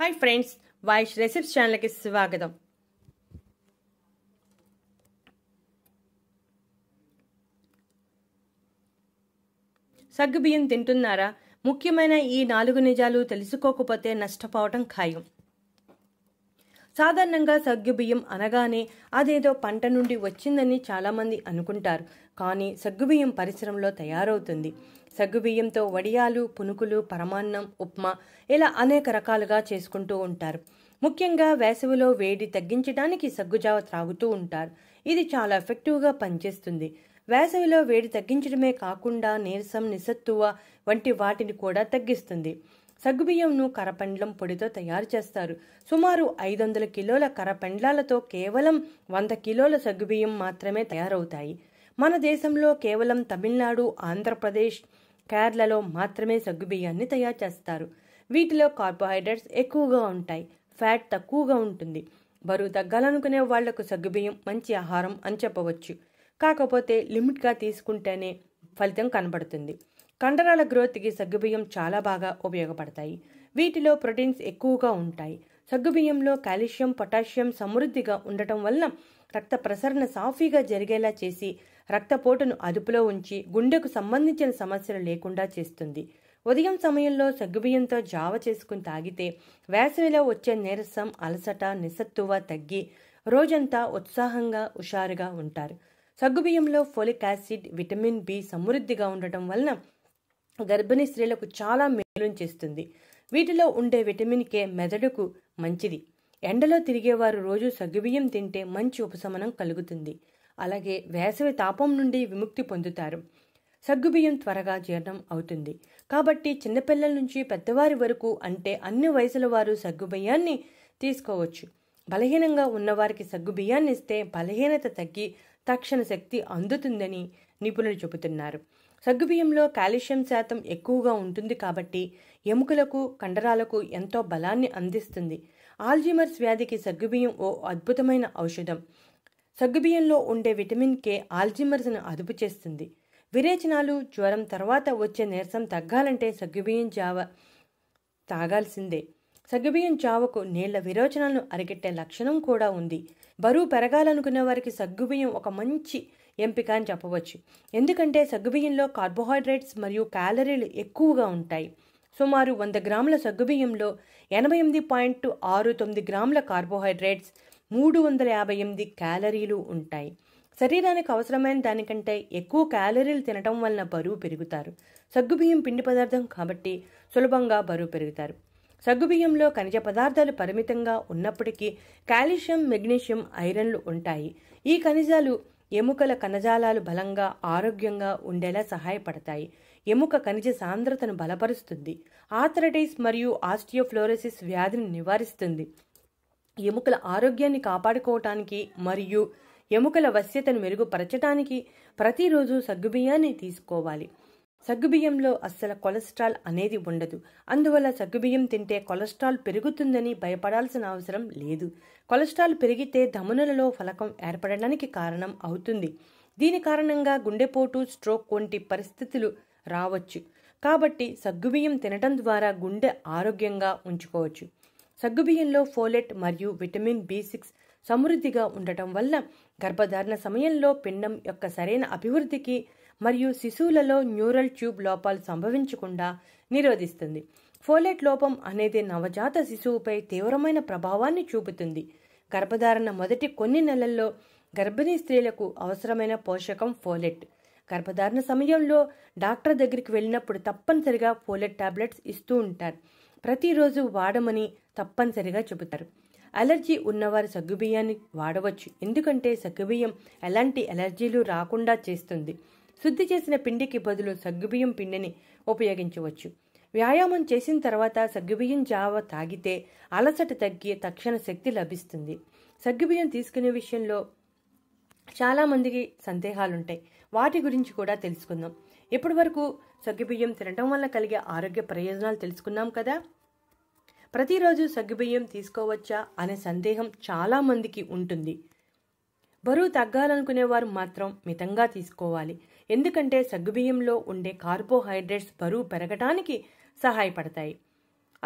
hi friends వాయిష్ recipes ఛానల్కి స్వాగతం సగ్గుబియ్యం తింటున్నారా ముఖ్యమైన ఈ నాలుగు నిజాలు తెలుసుకోకపోతే నష్టపోవటం ఖాయం సాధారణంగా సగ్గుబియ్యం అనగానే అదేదో పంట నుండి వచ్చిందని చాలామంది అనుకుంటారు కానీ సగ్గుబియ్యం పరిశ్రమలో తయారవుతుంది సగ్గుబియ్యంతో వడియాలు పునుకులు పరమాన్నం ఉప్మా ఇలా అనేక రకాలుగా చేసుకుంటూ ఉంటారు ముఖ్యంగా వేసవిలో వేడి తగ్గించడానికి సగ్గుజావ త్రాగుతూ ఉంటారు ఇది చాలా ఎఫెక్టివ్గా పనిచేస్తుంది వేసవిలో వేడి తగ్గించడమే కాకుండా నీరసం నిస్సత్తువ వంటి వాటిని కూడా తగ్గిస్తుంది సగ్గుబియ్యంను కరపెండ్లం పొడితో తయారు చేస్తారు సుమారు ఐదు వందల కిలోల కరపెండ్లాలతో కేవలం వంద కిలోల సగ్గుబియ్యం మాత్రమే తయారవుతాయి మన దేశంలో కేవలం తమిళనాడు ఆంధ్రప్రదేశ్ కేరళలో మాత్రమే సగ్గుబియ్యాన్ని తయారు చేస్తారు వీటిలో కార్బోహైడ్రేట్స్ ఎక్కువగా ఉంటాయి ఫ్యాట్ తక్కువగా ఉంటుంది బరువు తగ్గాలనుకునే వాళ్లకు సగ్గుబియ్యం మంచి ఆహారం అని చెప్పవచ్చు కాకపోతే లిమిట్గా తీసుకుంటేనే ఫలితం కనబడుతుంది కండరాల గ్రోత్కి సగ్గుబియ్యం చాలా బాగా ఉపయోగపడతాయి వీటిలో ప్రోటీన్స్ ఎక్కువగా ఉంటాయి సగ్గుబియ్యంలో కాల్షియం పొటాషియం సమృద్ధిగా ఉండటం వలన రక్త ప్రసరణ సాఫీగా జరిగేలా చేసి రక్తపోటును అదుపులో ఉంచి గుండెకు సంబంధించిన సమస్యలు లేకుండా చేస్తుంది ఉదయం సమయంలో సగ్గుబియ్యంతో జావ చేసుకుని తాగితే వేసవిలో వచ్చే నీరసం అలసట నిస్సత్తువ తగ్గి రోజంతా ఉత్సాహంగా హుషారుగా ఉంటారు సగ్గుబియ్యంలో ఫోలిక్ యాసిడ్ విటమిన్ బి సమృద్ధిగా ఉండటం వలన గర్భిణీ స్త్రీలకు చాలా మేలు చేస్తుంది వీటిలో ఉండే విటమిన్ కే మెదడుకు మంచిది ఎండలో తిరిగేవారు రోజు సగ్గుబియ్యం తింటే మంచి ఉపశమనం కలుగుతుంది అలాగే వేసవి తాపం నుండి విముక్తి పొందుతారు సగ్గుబియ్యం త్వరగా జీర్ణం అవుతుంది కాబట్టి చిన్నపిల్లల నుంచి పెద్దవారి వరకు అంటే అన్ని వయసుల వారు సగ్గుబియ్యాన్ని తీసుకోవచ్చు బలహీనంగా ఉన్నవారికి సగ్గుబియ్యాన్ని ఇస్తే బలహీనత తగ్గి తక్షణ శక్తి అందుతుందని నిపుణులు చెబుతున్నారు సగ్గుబియ్యంలో కాల్షియం శాతం ఎక్కువగా ఉంటుంది కాబట్టి ఎముకలకు కండరాలకు ఎంతో బలాన్ని అందిస్తుంది ఆల్జిమర్స్ వ్యాధికి సగ్గుబియ్యం ఓ అద్భుతమైన ఔషధం సగ్గుబియ్యంలో ఉండే విటమిన్ కే ఆల్జిమర్స్ను అదుపు చేస్తుంది విరేచనాలు జ్వరం తర్వాత వచ్చే నీరసం తగ్గాలంటే సగ్గుబియ్యం జావ తాగాల్సిందే సగ్గుబియ్యం జావకు నీళ్ల విరోచనాలను అరిగెట్టే లక్షణం కూడా ఉంది బరువు పెరగాలనుకునే వారికి సగ్గుబియ్యం ఒక మంచి ఎంపిక అని చెప్పవచ్చు ఎందుకంటే సగ్గుబియ్యంలో కార్బోహైడ్రేట్స్ మరియు క్యాలరీలు ఎక్కువగా ఉంటాయి సుమారు వంద గ్రాముల సగ్గుబియ్యంలో ఎనభై ఎనిమిది పాయింట్ ఆరు తొమ్మిది గ్రాముల కార్బోహైడ్రేట్స్ మూడు వందల యాభై ఎనిమిది క్యాలరీలు ఉంటాయి శరీరానికి అవసరమైన దానికంటే ఎక్కువ క్యాలరీలు తినటం వలన బరువు పెరుగుతారు సగ్గుబియ్యం పిండి పదార్థం కాబట్టి సులభంగా బరువు పెరుగుతారు సగ్గుబియ్యంలో ఖనిజ పదార్థాలు పరిమితంగా ఉన్నప్పటికీ కాల్షియం మెగ్నీషియం ఐరన్లు ఉంటాయి ఈ ఖనిజాలు ఎముకల కణజాలాలు బలంగా ఆరోగ్యంగా ఉండేలా సహాయపడతాయి ఎముక ఖనిజ సాంద్రతను బలపరుస్తుంది ఆథరటైస్ మరియు ఆస్టియోఫ్లోరోసిస్ వ్యాధిని నివారిస్తుంది ఎముకల ఆరోగ్యాన్ని కాపాడుకోవటానికి మరియు ఎముకల వశ్యతను మెరుగుపరచడానికి ప్రతిరోజు సగ్గుబియ్యాన్ని తీసుకోవాలి సగ్గుబియ్యంలో అస్సలు కొలెస్ట్రాల్ అనేది ఉండదు అందువల్ల సగ్గుబియ్యం తింటే కొలెస్ట్రాల్ పెరుగుతుందని భయపడాల్సిన అవసరం లేదు కొలెస్ట్రాల్ పెరిగితే ధమనులలో ఫలకం ఏర్పడడానికి కారణం అవుతుంది దీని కారణంగా గుండెపోటు స్ట్రోక్ వంటి పరిస్థితులు రావచ్చు కాబట్టి సగ్గుబియ్యం తినటం ద్వారా గుండె ఆరోగ్యంగా ఉంచుకోవచ్చు సగ్గుబియ్యంలో ఫోలెట్ మరియు విటమిన్ బి సిక్స్ సమృద్ధిగా ఉండటం వల్ల గర్భధారణ సమయంలో పిండం యొక్క సరైన అభివృద్ధికి మరియు శిశువులలో న్యూరల్ ట్యూబ్ లోపాలు సంభవించకుండా నిరోధిస్తుంది ఫోలేట్ లోపం అనేది నవజాత శిశువుపై తీవ్రమైన ప్రభావాన్ని చూపుతుంది గర్భధారణ మొదటి కొన్ని నెలల్లో గర్భిణీ స్త్రీలకు అవసరమైన పోషకం ఫోలెట్ గర్భధారణ సమయంలో డాక్టర్ దగ్గరికి వెళ్ళినప్పుడు తప్పనిసరిగా ఫోలెట్ టాబ్లెట్స్ ఇస్తూ ఉంటారు ప్రతిరోజు వాడమని తప్పనిసరిగా చెబుతారు అలర్జీ ఉన్నవారు సగ్గుబియ్యాన్ని వాడవచ్చు ఎందుకంటే సగ్గుబియ్యం ఎలాంటి అలర్జీలు రాకుండా చేస్తుంది శుద్ధి చేసిన పిండికి బదులు సగ్గుబియ్యం పిండిని ఉపయోగించవచ్చు వ్యాయామం చేసిన తర్వాత సగ్గుబియ్యం జావ తాగితే అలసట తగ్గి తక్షణ శక్తి లభిస్తుంది సగ్గుబియ్యం తీసుకునే విషయంలో చాలామందికి సందేహాలుంటాయి వాటి గురించి కూడా తెలుసుకుందాం ఇప్పటి వరకు సగ్గుబియ్యం తినడం వల్ల కలిగే ఆరోగ్య ప్రయోజనాలు తెలుసుకున్నాం కదా ప్రతిరోజు సగ్గుబియ్యం తీసుకోవచ్చా అనే సందేహం చాలామందికి ఉంటుంది బరువు తగ్గాలనుకునేవారు మాత్రం మితంగా తీసుకోవాలి ఎందుకంటే సగ్గుబియ్యంలో ఉండే కార్బోహైడ్రేట్స్ బరువు పెరగటానికి సహాయపడతాయి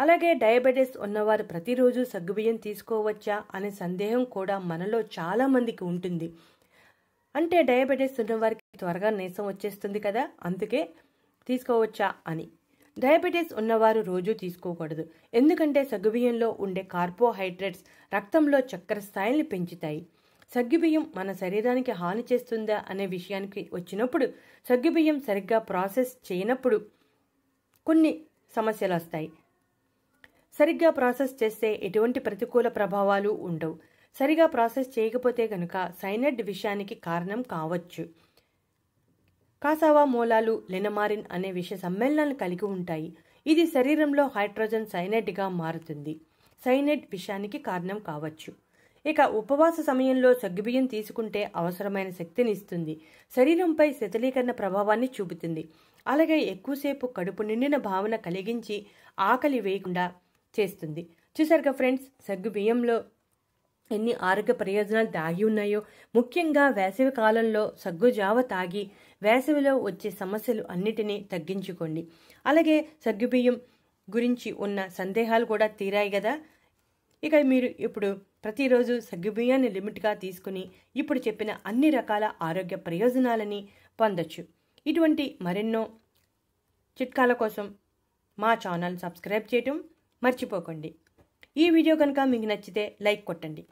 అలాగే డయాబెటీస్ ఉన్నవారు ప్రతిరోజు సగ్గుబియ్యం తీసుకోవచ్చా అనే సందేహం కూడా మనలో చాలామందికి ఉంటుంది అంటే డయాబెటీస్ ఉన్నవారికి త్వరగా నీసం వచ్చేస్తుంది కదా అందుకే తీసుకోవచ్చా అని డయాబెటీస్ ఉన్నవారు రోజు తీసుకోకూడదు ఎందుకంటే సగ్గుబియ్యంలో ఉండే కార్బోహైడ్రేట్స్ రక్తంలో చక్కెర స్థాయిని పెంచుతాయి సగ్గుబియ్యం మన శరీరానికి హాని చేస్తుందా అనే విషయానికి వచ్చినప్పుడు సగ్గుబియ్యం సరిగ్గా ప్రాసెస్ చేయనప్పుడు కొన్ని సమస్యలు వస్తాయి సరిగ్గా ప్రాసెస్ చేస్తే ఎటువంటి ప్రతికూల ప్రభావాలు ఉండవు సరిగా ప్రాసెస్ చేయకపోతే గనుక సైనడ్ విషయానికి కారణం కావచ్చు కాసావా మూలాలు లెనమారిన్ అనే విష సమ్మేళనాలు కలిగి ఉంటాయి ఇది శరీరంలో హైడ్రోజన్ సైనైడ్గా మారుతుంది సైనైడ్ విషయానికి కారణం కావచ్చు ఇక ఉపవాస సమయంలో సగ్గుబియ్యం తీసుకుంటే అవసరమైన శక్తిని ఇస్తుంది శరీరంపై శీతలీకరణ ప్రభావాన్ని చూపుతుంది అలాగే ఎక్కువసేపు కడుపు నిండిన భావన కలిగించి ఆకలి వేయకుండా చేస్తుంది చూసారుగా ఫ్రెండ్స్ సగ్గుబియ్యంలో ఎన్ని ఆరోగ్య ప్రయోజనాలు దాగి ఉన్నాయో ముఖ్యంగా వేసవి కాలంలో సగ్గుజావ తాగి వేసవిలో వచ్చే సమస్యలు అన్నిటినీ తగ్గించుకోండి అలాగే సగ్గుబియ్యం గురించి ఉన్న సందేహాలు కూడా తీరాయి కదా ఇక మీరు ఇప్పుడు ప్రతిరోజు సగ్గుబియ్యాన్ని లిమిట్గా తీసుకుని ఇప్పుడు చెప్పిన అన్ని రకాల ఆరోగ్య ప్రయోజనాలని పొందొచ్చు ఇటువంటి మరెన్నో చిట్కాల కోసం మా ఛానల్ సబ్స్క్రైబ్ చేయటం మర్చిపోకండి ఈ వీడియో కనుక మీకు నచ్చితే లైక్ కొట్టండి